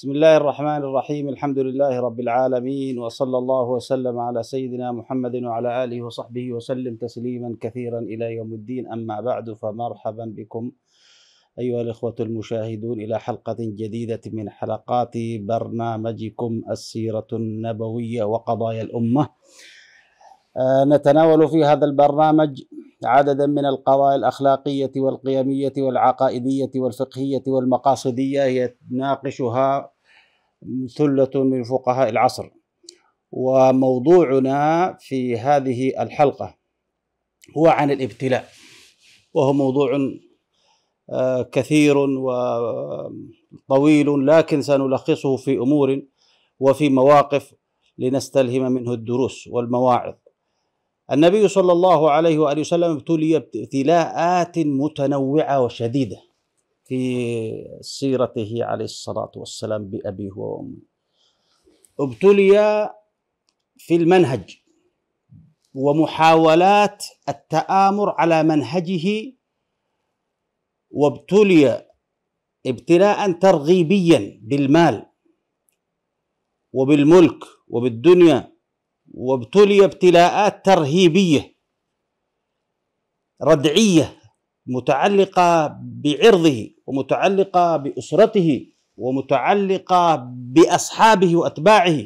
بسم الله الرحمن الرحيم الحمد لله رب العالمين وصلى الله وسلم على سيدنا محمد وعلى اله وصحبه وسلم تسليما كثيرا الى يوم الدين اما بعد فمرحبا بكم ايها الاخوه المشاهدون الى حلقه جديده من حلقات برنامجكم السيره النبويه وقضايا الامه نتناول في هذا البرنامج عددا من القضايا الأخلاقية والقيمية والعقائدية والفقهية والمقاصدية يتناقشها ثلة من فقهاء العصر وموضوعنا في هذه الحلقة هو عن الابتلاء وهو موضوع آه، كثير وطويل لكن سنلخصه في أمور وفي مواقف لنستلهم منه الدروس والمواعظ النبي صلى الله عليه وآله وسلم ابتلي ابتلاءات متنوعة وشديدة في سيرته عليه الصلاة والسلام بأبيه وأمه ابتلي في المنهج ومحاولات التآمر على منهجه وابتلي ابتلاء ترغيبيا بالمال وبالملك وبالدنيا وابتلي ابتلاءات ترهيبيه ردعيه متعلقه بعرضه ومتعلقه باسرته ومتعلقه باصحابه واتباعه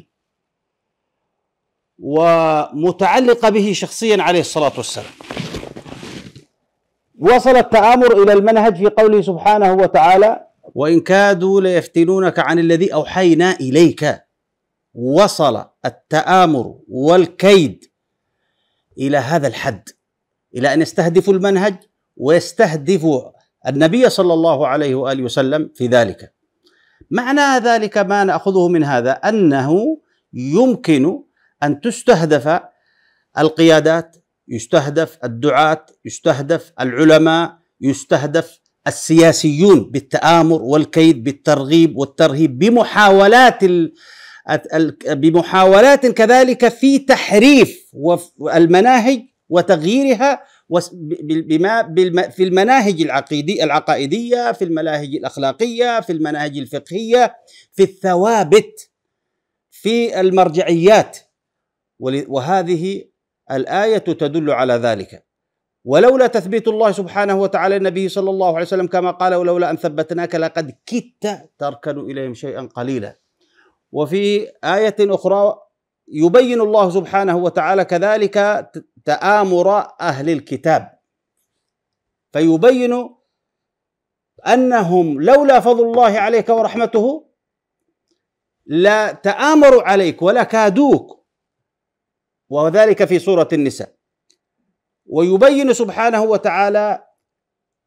ومتعلقه به شخصيا عليه الصلاه والسلام وصل التآمر إلى المنهج في قوله سبحانه وتعالى وإن كادوا ليفتنونك عن الذي أوحينا إليك وصل التآمر والكيد إلى هذا الحد إلى أن يستهدفوا المنهج ويستهدفوا النبي صلى الله عليه وآله وسلم في ذلك معنى ذلك ما نأخذه من هذا أنه يمكن أن تستهدف القيادات يستهدف الدعاة يستهدف العلماء يستهدف السياسيون بالتآمر والكيد بالترغيب والترهيب بمحاولات بمحاولات كذلك في تحريف المناهج وتغييرها بما في المناهج العقيدية العقائدية في المناهج الأخلاقية في المناهج الفقهية في الثوابت في المرجعيات وهذه الآية تدل على ذلك ولولا تثبيت الله سبحانه وتعالى النبي صلى الله عليه وسلم كما قال ولولا أن ثبتناك لقد كدت تركن إليهم شيئا قليلا وفي آية أخرى يبين الله سبحانه وتعالى كذلك تآمر أهل الكتاب فيبين أنهم لولا فضل الله عليك ورحمته لا تآمروا عليك ولا كادوك وذلك في سورة النساء ويبين سبحانه وتعالى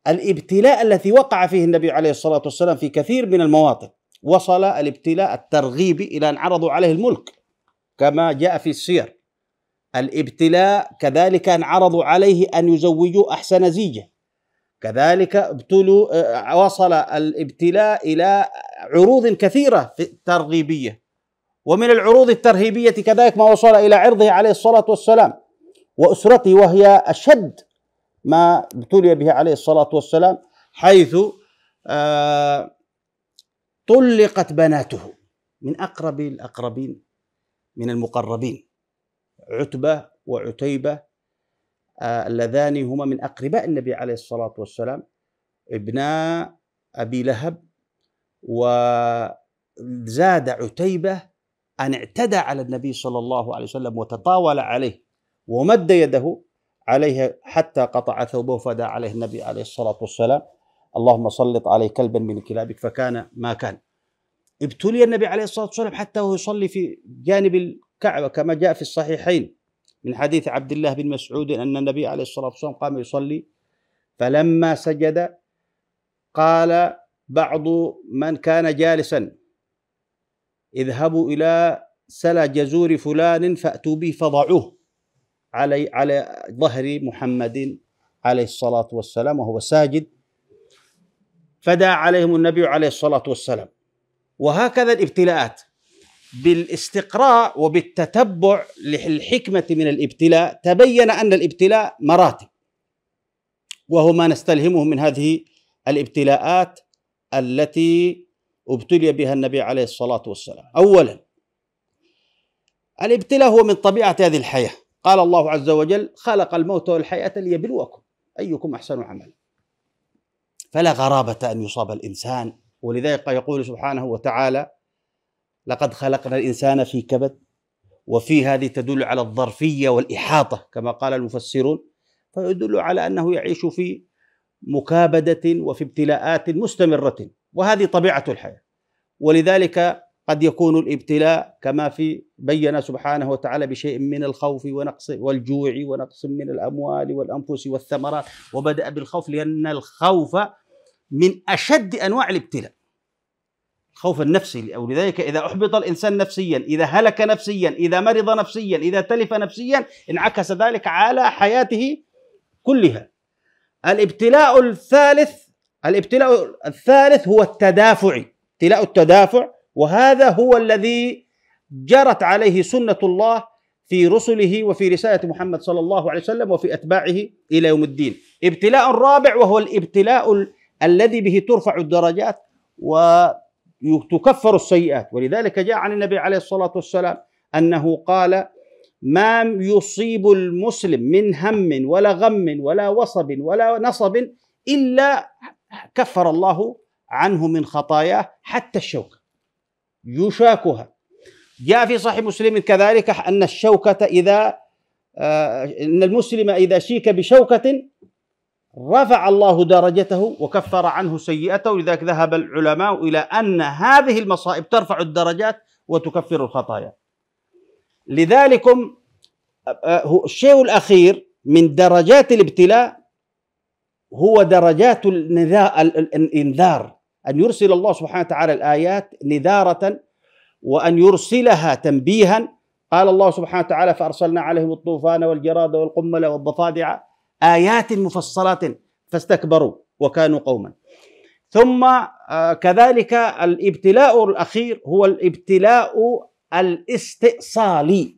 الابتلاء الذي وقع فيه النبي عليه الصلاة والسلام في كثير من المواطن وصل الابتلاء الترغيبي إلى أن عرضوا عليه الملك كما جاء في السير الابتلاء كذلك أن عرضوا عليه أن يزوجوا أحسن زيجة كذلك ابتلوا آه، وصل الابتلاء إلى عروض كثيرة ترغيبية ومن العروض الترهيبية كذلك ما وصل إلى عرضه عليه الصلاة والسلام وأسرته وهي أشد ما ابتلي به عليه الصلاة والسلام حيث آه طلقت بناته من أقرب الأقربين من المقربين عتبة وعتيبة آه، اللذان هما من أقرباء النبي عليه الصلاة والسلام ابنا أبي لهب وزاد عتيبة أن اعتدى على النبي صلى الله عليه وسلم وتطاول عليه ومد يده عليه حتى قطع ثوبه فدا عليه النبي عليه الصلاة والسلام اللهم سلط عليه كلبا من كلابك فكان ما كان ابتلي النبي عليه الصلاة والسلام حتى وهو يصلي في جانب الكعبة كما جاء في الصحيحين من حديث عبد الله بن مسعود أن النبي عليه الصلاة والسلام قام يصلي فلما سجد قال بعض من كان جالسا اذهبوا إلى سلا جزور فلان فأتوا به فضعوه علي على ظهر محمد عليه الصلاة والسلام وهو ساجد فدعا عليهم النبي عليه الصلاه والسلام وهكذا الابتلاءات بالاستقراء وبالتتبع للحكمه من الابتلاء تبين ان الابتلاء مراتب وهو ما نستلهمه من هذه الابتلاءات التي ابتلي بها النبي عليه الصلاه والسلام اولا الابتلاء هو من طبيعه هذه الحياه قال الله عز وجل خلق الموت والحياه ليبلوكم ايكم احسن عملا فلا غرابة أن يصاب الإنسان ولذلك يقول سبحانه وتعالى لقد خلقنا الإنسان في كبد وفي هذه تدل على الظرفية والإحاطة كما قال المفسرون فيدل على أنه يعيش في مكابدة وفي ابتلاءات مستمرة وهذه طبيعة الحياة ولذلك قد يكون الابتلاء كما في بين سبحانه وتعالى بشيء من الخوف ونقص والجوع ونقص من الاموال والانفس والثمرات وبدا بالخوف لان الخوف من اشد انواع الابتلاء الخوف النفسي او لذلك اذا احبط الانسان نفسيا اذا هلك نفسيا اذا مرض نفسيا اذا تلف نفسيا انعكس ذلك على حياته كلها الابتلاء الثالث الابتلاء الثالث هو التدافع ابتلاء التدافع وهذا هو الذي جرت عليه سنه الله في رسله وفي رساله محمد صلى الله عليه وسلم وفي اتباعه الى يوم الدين. ابتلاء رابع وهو الابتلاء ال الذي به ترفع الدرجات وتكفر السيئات ولذلك جاء عن النبي عليه الصلاه والسلام انه قال ما يصيب المسلم من هم ولا غم ولا وصب ولا نصب الا كفر الله عنه من خطاياه حتى الشوك يشاكها جاء في صحيح مسلم كذلك أن الشوكة إذا آه، إن المسلم إذا شيك بشوكة رفع الله درجته وكفر عنه سيئته لذلك ذهب العلماء إلى أن هذه المصائب ترفع الدرجات وتكفر الخطايا لذلك آه، آه، الشيء الأخير من درجات الابتلاء هو درجات الانذار أن يرسل الله سبحانه وتعالى الآيات نذارة وأن يرسلها تنبيها قال الله سبحانه وتعالى فأرسلنا عليهم الطوفان والجراد والقمل والضفادع آيات مفصلات فاستكبروا وكانوا قوما ثم آه، كذلك الابتلاء الأخير هو الابتلاء الاستئصالي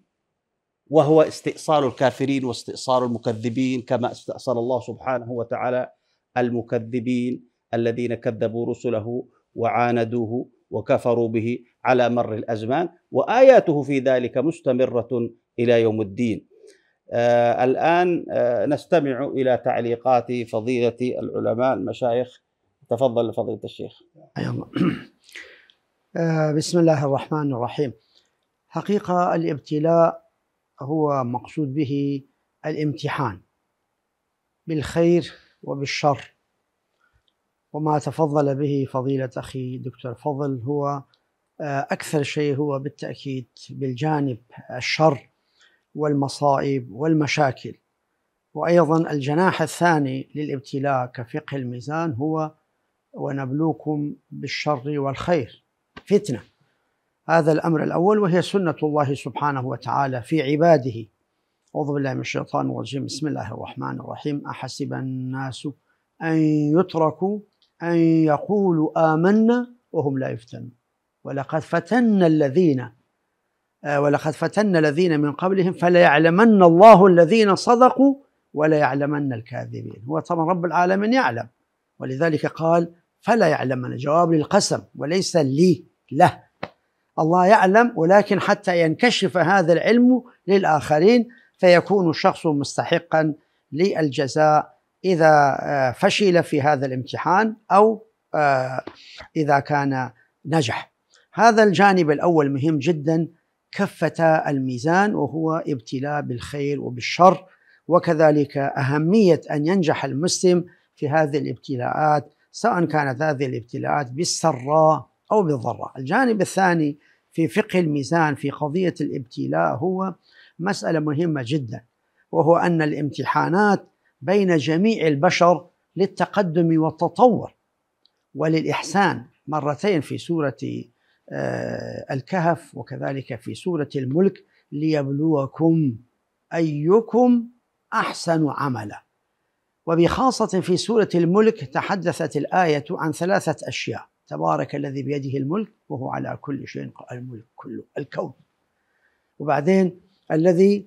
وهو استئصال الكافرين واستئصال المكذبين كما استأصل الله سبحانه وتعالى المكذبين الذين كذبوا رسله وعاندوه وكفروا به على مر الازمان واياته في ذلك مستمره الى يوم الدين. آه الان آه نستمع الى تعليقات فضيله العلماء المشايخ تفضل فضيله الشيخ. آه، بسم الله الرحمن الرحيم. حقيقه الابتلاء هو مقصود به الامتحان بالخير وبالشر وما تفضل به فضيلة أخي دكتور فضل هو آه، أكثر شيء هو بالتأكيد بالجانب الشر والمصائب والمشاكل وأيضا الجناح الثاني للابتلاء كفقه الميزان هو ونبلوكم بالشر والخير فتنة هذا الأمر الأول وهي سنة الله سبحانه وتعالى في عباده أعوذ بالله من الشيطان الرجيم بسم الله الرحمن الرحيم أحسب الناس أن يتركوا أن يقولوا آمنا وهم لا يفتنون ولقد فتنا الذين آه، ولقد فتنا الذين من قبلهم فليعلمن الله الذين صدقوا وليعلمن الكاذبين هو طبعا رب العالمين يعلم ولذلك قال فلا يعلمن جواب للقسم وليس لي له الله يعلم ولكن حتى ينكشف هذا العلم للآخرين فيكون الشخص مستحقا للجزاء اذا آه، فشل في هذا الامتحان او آه، اذا كان نجح هذا الجانب الاول مهم جدا كفه الميزان وهو ابتلاء بالخير وبالشر وكذلك اهميه ان ينجح المسلم في هذه الابتلاءات سواء كانت هذه الابتلاءات بالسراء او بالضراء. الجانب الثاني في فقه الميزان في قضيه الابتلاء هو مساله مهمه جدا وهو ان الامتحانات بين جميع البشر للتقدم والتطور وللإحسان مرتين في سورة آه، الكهف وكذلك في سورة الملك ليبلوكم أيكم أحسن عملا وبخاصة في سورة الملك تحدثت الآية عن ثلاثة أشياء تبارك الذي بيده الملك وهو على كل شيء الملك كله الكون وبعدين الذي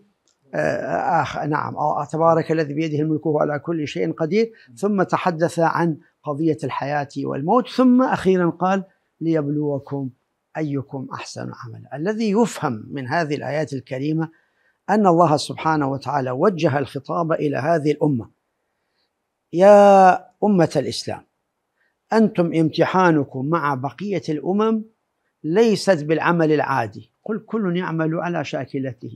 آه، آخ نعم آه، تبارك الذي بيده الملك وهو على كل شيء قدير ثم تحدث عن قضية الحياة والموت ثم أخيرا قال ليبلوكم أيكم أحسن عملا الذي يفهم من هذه الآيات الكريمة أن الله سبحانه وتعالى وجه الخطاب إلى هذه الأمة يا أمة الإسلام أنتم امتحانكم مع بقية الأمم ليست بالعمل العادي قل كل يعمل على شاكلته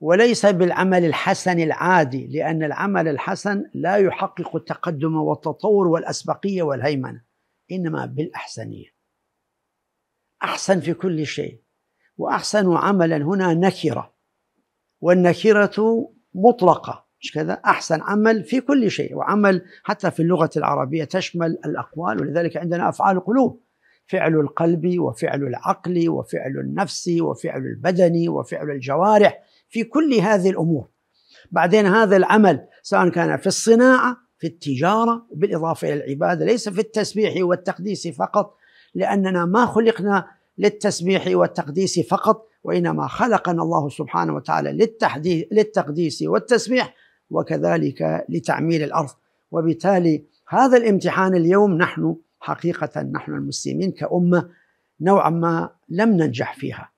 وليس بالعمل الحسن العادي لأن العمل الحسن لا يحقق التقدم والتطور والأسبقية والهيمنة إنما بالأحسنية أحسن في كل شيء وأحسن عملا هنا نكرة والنكرة مطلقة مش كذا أحسن عمل في كل شيء وعمل حتى في اللغة العربية تشمل الأقوال ولذلك عندنا أفعال القلوب فعل القلب وفعل العقل وفعل النفس وفعل البدن وفعل الجوارح في كل هذه الامور. بعدين هذا العمل سواء كان في الصناعه في التجاره بالاضافه الى العباده ليس في التسبيح والتقديس فقط لاننا ما خلقنا للتسبيح والتقديس فقط وانما خلقنا الله سبحانه وتعالى للتحديث للتقديس والتسبيح وكذلك لتعمير الارض وبالتالي هذا الامتحان اليوم نحن حقيقه نحن المسلمين كامه نوعا ما لم ننجح فيها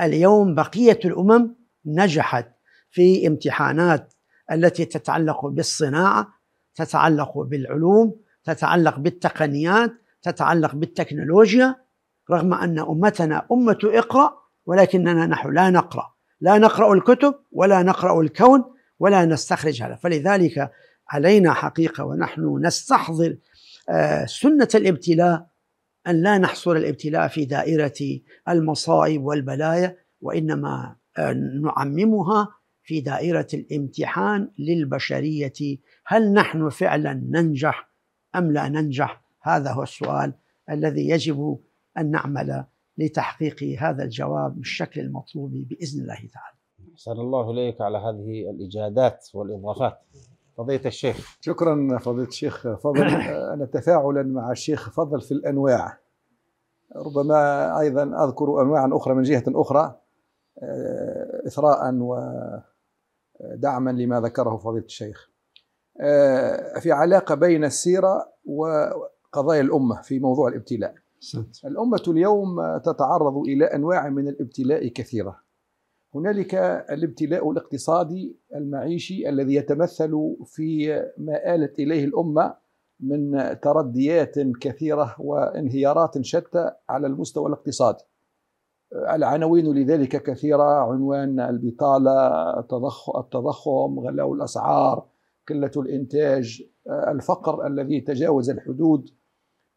اليوم بقيه الامم نجحت في امتحانات التي تتعلق بالصناعه تتعلق بالعلوم تتعلق بالتقنيات تتعلق بالتكنولوجيا رغم ان امتنا امه اقرا ولكننا نحن لا نقرا لا نقرا الكتب ولا نقرا الكون ولا نستخرج هذا فلذلك علينا حقيقه ونحن نستحضر آه، سنه الابتلاء ان لا نحصر الابتلاء في دائره المصائب والبلايا وانما نعممها في دائرة الامتحان للبشرية هل نحن فعلا ننجح أم لا ننجح هذا هو السؤال الذي يجب أن نعمل لتحقيق هذا الجواب بالشكل المطلوب بإذن الله تعالى أحسن الله إليك على هذه الإجادات والإضافات فضيلة الشيخ شكرا فضيلة الشيخ فضل أنا تفاعلا مع الشيخ فضل في الأنواع ربما أيضا أذكر أنواعا أخرى من جهة أخرى آه، إثراء ودعما لما ذكره فضيلة الشيخ آه، في علاقة بين السيرة وقضايا الأمة في موضوع الابتلاء سنت. الأمة اليوم تتعرض إلى أنواع من الابتلاء كثيرة هنالك الابتلاء الاقتصادي المعيشي الذي يتمثل في ما آلت إليه الأمة من ترديات كثيرة وانهيارات شتى على المستوى الاقتصادي العناوين لذلك كثيرة عنوان البطالة التضخم غلاء الأسعار قلة الإنتاج الفقر الذي تجاوز الحدود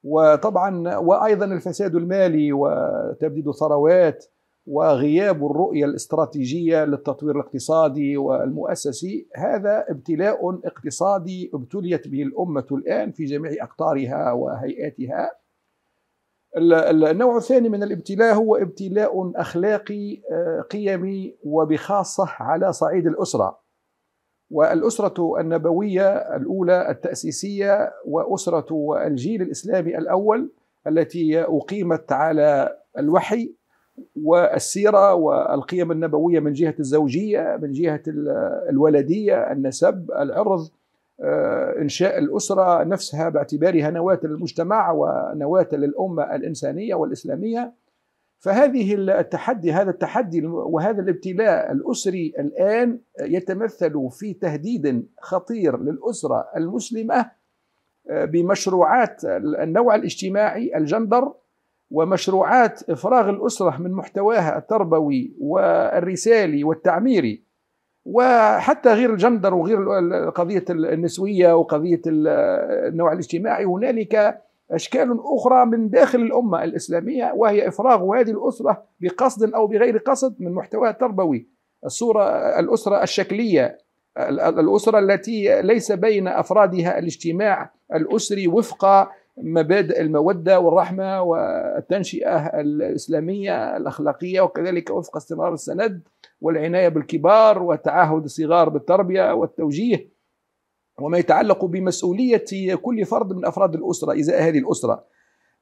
وطبعا وأيضا الفساد المالي وتبديد الثروات وغياب الرؤية الاستراتيجية للتطوير الاقتصادي والمؤسسي هذا ابتلاء اقتصادي ابتليت به الأمة الآن في جميع أقطارها وهيئاتها النوع الثاني من الابتلاء هو ابتلاء اخلاقي آه، قيمي وبخاصه على صعيد الاسره. والاسره النبويه الاولى التاسيسيه واسره الجيل الاسلامي الاول التي اقيمت على الوحي والسيره والقيم النبويه من جهه الزوجيه، من جهه الولديه، النسب، العرض، آه، إنشاء الأسرة نفسها باعتبارها نواة للمجتمع ونواة للأمة الإنسانية والإسلامية فهذه التحدي هذا التحدي وهذا الابتلاء الأسري الآن يتمثل في تهديد خطير للأسرة المسلمة آه، بمشروعات النوع الاجتماعي الجندر ومشروعات إفراغ الأسرة من محتواها التربوي والرسالي والتعميري وحتى غير الجندر وغير قضية النسوية وقضية النوع الاجتماعي هنالك أشكال أخرى من داخل الأمة الإسلامية وهي إفراغ هذه الأسرة بقصد أو بغير قصد من محتواها التربوي الصورة الأسرة الشكلية الأسرة التي ليس بين أفرادها الاجتماع الأسري وفق مبادئ المودة والرحمة والتنشئة الإسلامية الأخلاقية وكذلك وفق استمرار السند والعناية بالكبار وتعهد الصغار بالتربية والتوجيه وما يتعلق بمسؤولية كل فرد من أفراد الأسرة إزاء هذه الأسرة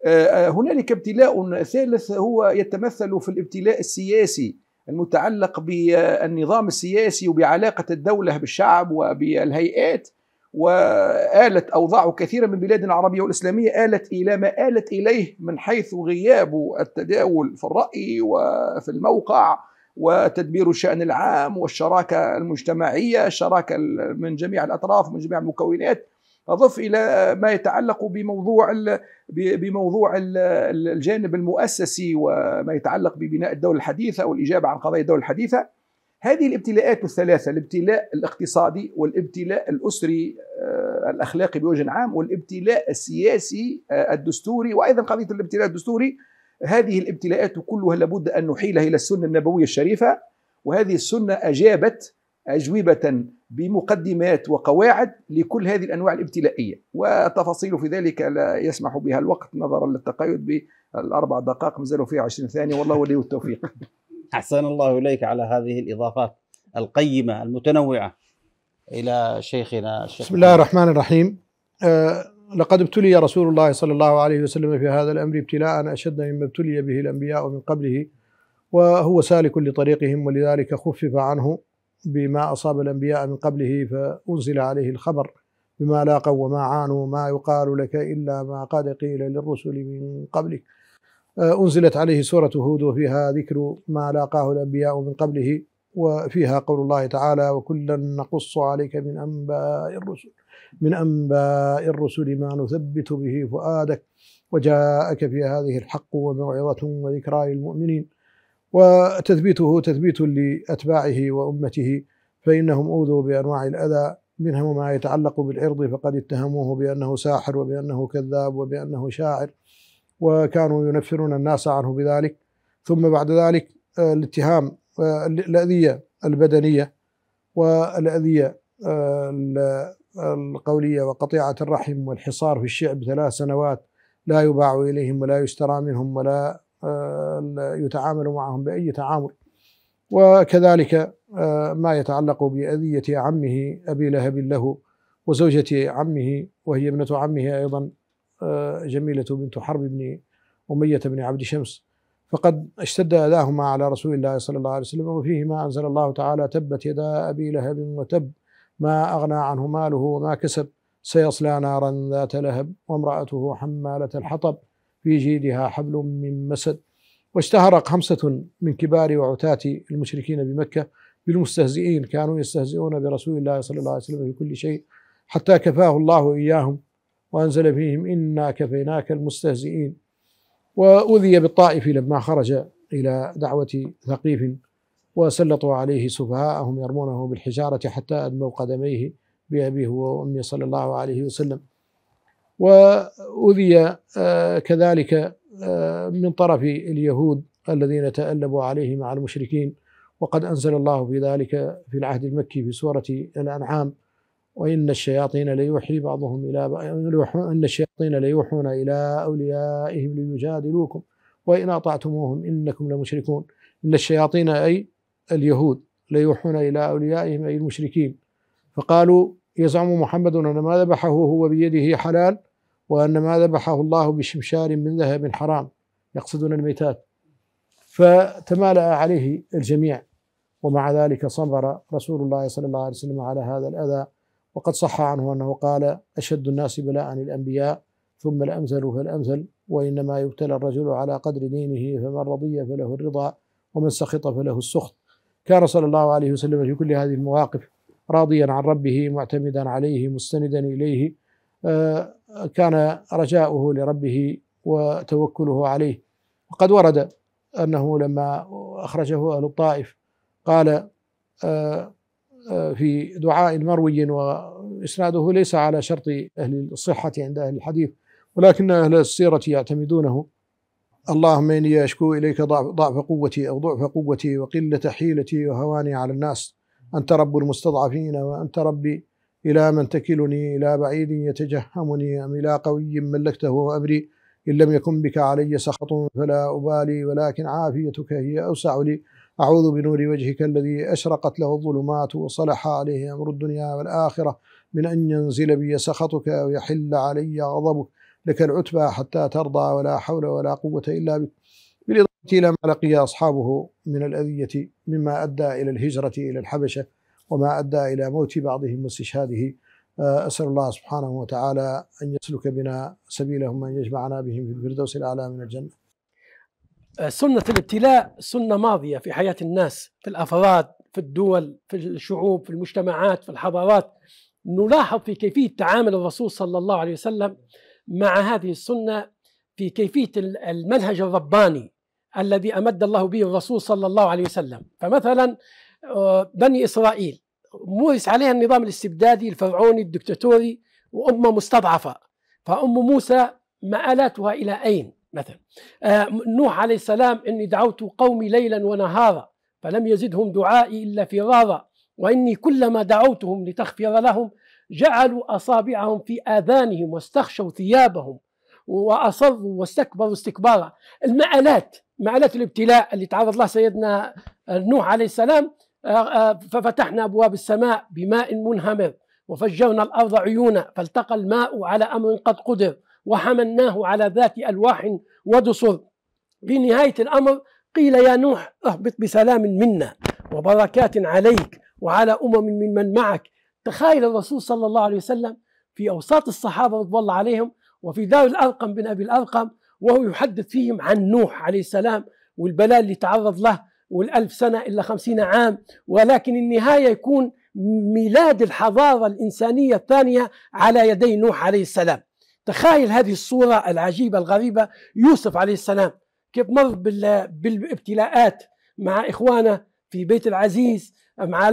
آه، آه، هنالك ابتلاء ثالث هو يتمثل في الابتلاء السياسي المتعلق بالنظام السياسي وبعلاقة الدولة بالشعب وبالهيئات وآلت أوضاع كثيرة من بلادنا العربية والإسلامية آلت إلى ما آلت إليه من حيث غياب التداول في الرأي وفي الموقع وتدبير الشأن العام والشراكة المجتمعية الشراكة من جميع الأطراف من جميع المكونات أضف إلى ما يتعلق بموضوع بموضوع الجانب المؤسسي وما يتعلق ببناء الدولة الحديثة والإجابة عن قضايا الدولة الحديثة هذه الابتلاءات الثلاثة الابتلاء الاقتصادي والابتلاء الأسري آه، الأخلاقي بوجه عام والابتلاء السياسي آه، الدستوري وأيضا قضية الابتلاء الدستوري هذه الابتلاءات كلها لابد أن نحيلها إلى السنة النبوية الشريفة وهذه السنة أجابت أجوبة بمقدمات وقواعد لكل هذه الأنواع الابتلائية والتفاصيل في ذلك لا يسمح بها الوقت نظرا للتقيد بالأربع دقائق مازالوا فيها 20 ثانية والله ولي التوفيق أحسن الله إليك على هذه الإضافات القيمة المتنوعة إلى شيخنا الشيخ بسم الله الرحمن الرحيم أه لقد ابتلي رسول الله صلى الله عليه وسلم في هذا الأمر ابتلاء أشد مما ابتلي به الأنبياء من قبله وهو سالك لطريقهم ولذلك خفف عنه بما أصاب الأنبياء من قبله فأنزل عليه الخبر بما لاقوا وما عانوا وما يقال لك إلا ما قد قيل للرسل من قبلك آه، أنزلت عليه سورة هود وفيها ذكر ما لاقاه الأنبياء من قبله وفيها قول الله تعالى وكلا نقص عليك من أنباء الرسل من أنباء الرسل ما نثبت به فؤادك وجاءك في هذه الحق وموعظة وذكرى للمؤمنين وتثبيته تثبيت لأتباعه وأمته فإنهم أوذوا بأنواع الأذى منهم ما يتعلق بالعرض فقد اتهموه بأنه ساحر وبأنه كذاب وبأنه شاعر وكانوا ينفرون الناس عنه بذلك ثم بعد ذلك آه، الاتهام آه، الأذية البدنية والأذية آه، القولية وقطيعة الرحم والحصار في الشعب ثلاث سنوات لا يباع إليهم ولا يشترى منهم ولا يتعامل معهم بأي تعامل وكذلك ما يتعلق بأذية عمه أبي لهب له وزوجة عمه وهي ابنة عمه أيضا جميلة بنت حرب بن أمية بن عبد شمس فقد اشتد أذاهما على رسول الله صلى الله عليه وسلم وفيهما أنزل الله تعالى تبت يدا أبي لهب وتب ما أغنى عنه ماله وما كسب سيصلى نارا ذات لهب وامرأته حمالة الحطب في جيدها حبل من مسد واشتهر خمسة من كبار وعتاة المشركين بمكة بالمستهزئين كانوا يستهزئون برسول الله صلى الله عليه وسلم في كل شيء حتى كفاه الله إياهم وأنزل فيهم إنا كفيناك المستهزئين وأذي بالطائف لما خرج إلى دعوة ثقيف وسلطوا عليه سفهاءهم يرمونه بالحجارة حتى أدموا قدميه بأبيه وأمي صلى الله عليه وسلم وأذي آه، كذلك آه، من طرف اليهود الذين تألبوا عليه مع المشركين وقد أنزل الله في ذلك في العهد المكي في سورة الأنعام وإن الشياطين ليوحي بعضهم إلى إن الشياطين ليوحون إلى أوليائهم ليجادلوكم وإن أطعتموهم إنكم لمشركون إن الشياطين أي اليهود ليوحون إلى أوليائهم أي المشركين فقالوا يزعم محمد أن ما ذبحه هو بيده حلال وأن ما ذبحه الله بشمشار من ذهب حرام يقصدون الميتات فتمالأ عليه الجميع ومع ذلك صبر رسول الله صلى الله عليه وسلم على هذا الأذى وقد صح عنه أنه قال أشد الناس بلاء الأنبياء ثم الأمثل فالأمثل وإنما يبتلى الرجل على قدر دينه فمن رضي فله الرضا ومن سخط فله السخط كان صلى الله عليه وسلم في كل هذه المواقف راضيا عن ربه معتمدا عليه مستندا إليه آه، كان رجاؤه لربه وتوكله عليه وقد ورد أنه لما أخرجه أهل الطائف قال آه، في دعاء مروي وإسناده ليس على شرط أهل الصحة عند أهل الحديث ولكن أهل السيرة يعتمدونه اللهم إني أشكو إليك ضعف, قوتي أو ضعف قوتي وقلة حيلتي وهواني على الناس أنت رب المستضعفين وأنت ربي إلى من تكلني إلى بعيد يتجهمني أم إلى قوي ملكته أمري إن لم يكن بك علي سخط فلا أبالي ولكن عافيتك هي أوسع لي أعوذ بنور وجهك الذي أشرقت له الظلمات وصلح عليه أمر الدنيا والآخرة من أن ينزل بي سخطك ويحل علي غضبك لك العتبى حتى ترضى ولا حول ولا قوة إلا بك بالإضافة إلى ما لقي أصحابه من الأذية مما أدى إلى الهجرة إلى الحبشة وما أدى إلى موت بعضهم واستشهاده آه، أسأل الله سبحانه وتعالى أن يسلك بنا سبيلهم وأن يجمعنا بهم في الفردوس الأعلى من الجنة آه، سنة الابتلاء سنة ماضية في حياة الناس في الأفراد في الدول في الشعوب في المجتمعات في الحضارات نلاحظ في كيفية تعامل الرسول صلى الله عليه وسلم مع هذه السنة في كيفية المنهج الرباني الذي أمد الله به الرسول صلى الله عليه وسلم فمثلا آه، بني إسرائيل مورس عليها النظام الاستبدادي الفرعوني الدكتاتوري وأمة مستضعفة فأم موسى مآلاتها إلى أين مثلا آه، نوح عليه السلام إني دعوت قومي ليلا ونهارا فلم يزدهم دعائي إلا فرارا وإني كلما دعوتهم لتغفر لهم جعلوا أصابعهم في آذانهم واستخشوا ثيابهم وأصروا واستكبروا استكبارا المآلات مآلات الابتلاء اللي تعرض لها سيدنا آه، نوح عليه السلام آه، ففتحنا أبواب السماء بماء منهمر وفجرنا الأرض عيونا فالتقى الماء على أمر قد قدر وحملناه على ذات ألواح ودسر في نهاية الأمر قيل يا نوح اهبط بسلام منا وبركات عليك وعلى أمم من من معك تخيل الرسول صلى الله عليه وسلم في أوساط الصحابة رضوان الله عليهم وفي دار الأرقم بن أبي الأرقم وهو يحدث فيهم عن نوح عليه السلام والبلاء اللي تعرض له والألف سنة إلا خمسين عام ولكن النهاية يكون ميلاد الحضارة الإنسانية الثانية على يدي نوح عليه السلام تخيل هذه الصورة العجيبة الغريبة يوسف عليه السلام كيف مر بالابتلاءات مع إخوانه في بيت العزيز مع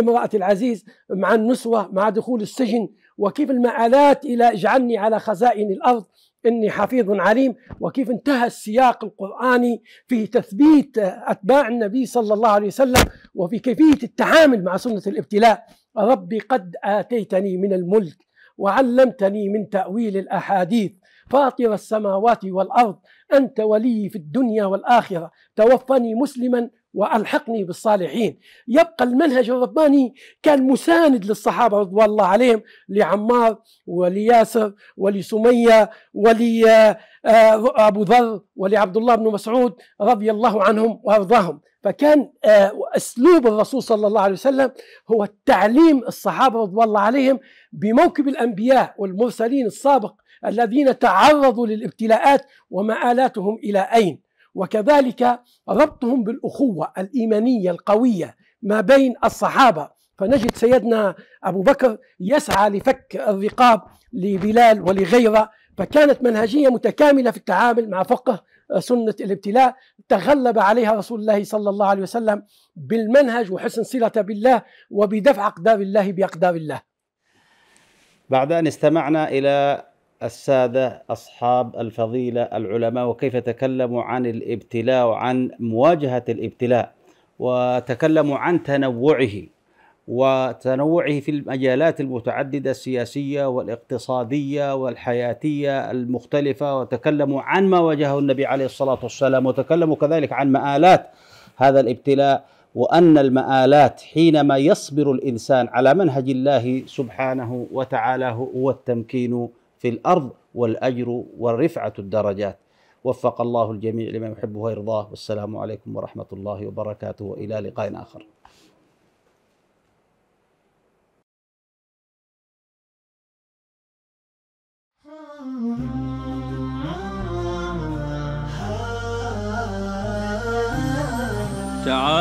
امرأة العزيز مع النسوة مع دخول السجن وكيف المآلات إلى اجعلني على خزائن الأرض إني حفيظ عليم وكيف انتهى السياق القرآني في تثبيت أتباع النبي صلى الله عليه وسلم وفي كيفية التعامل مع سنة الابتلاء ربي قد آتيتني من الملك وعلمتني من تأويل الأحاديث فاطر السماوات والأرض أنت ولي في الدنيا والآخرة توفني مسلما وألحقني بالصالحين يبقى المنهج الرباني كان مساند للصحابة رضوان الله عليهم لعمار ولياسر ولسمية ولي آه، أبو ذر ولعبد الله بن مسعود رضي الله عنهم وأرضاهم فكان آه، أسلوب الرسول صلى الله عليه وسلم هو تعليم الصحابة رضي الله عليهم بموكب الأنبياء والمرسلين السابق الذين تعرضوا للابتلاءات ومآلاتهم إلى أين وكذلك ربطهم بالأخوة الإيمانية القوية ما بين الصحابة فنجد سيدنا أبو بكر يسعى لفك الرقاب لبلال ولغيره فكانت منهجية متكاملة في التعامل مع فقه آه، سنة الابتلاء تغلب عليها رسول الله صلى الله عليه وسلم بالمنهج وحسن صلة بالله وبدفع أقدار الله بأقدار الله بعد أن استمعنا إلى السادة أصحاب الفضيلة العلماء وكيف تكلموا عن الابتلاء وعن مواجهة الابتلاء وتكلموا عن تنوعه وتنوعه في المجالات المتعدده السياسيه والاقتصاديه والحياتيه المختلفه وتكلموا عن ما واجهه النبي عليه الصلاه والسلام وتكلموا كذلك عن مآلات هذا الابتلاء وان المآلات حينما يصبر الانسان على منهج الله سبحانه وتعالى هو التمكين في الارض والاجر والرفعه الدرجات وفق الله الجميع لما يحبه ويرضاه والسلام عليكم ورحمه الله وبركاته والى لقاء اخر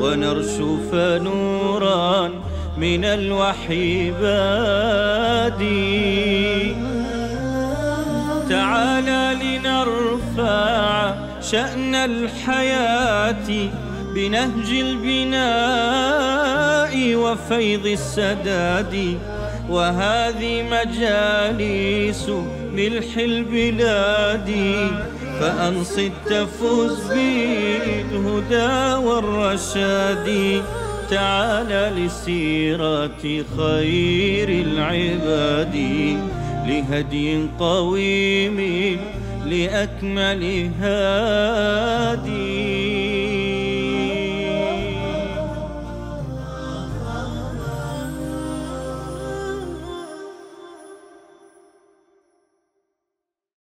ونرشف نورا من الوحي بادي تعالى لنرفع شأن الحياة بنهج البناء وفيض السداد وهذه مجالس ملح البلاد فأنصت تفوز بالهدى وشادي تعال لسيرة خير العباد لهدي قويم لأكمل هادي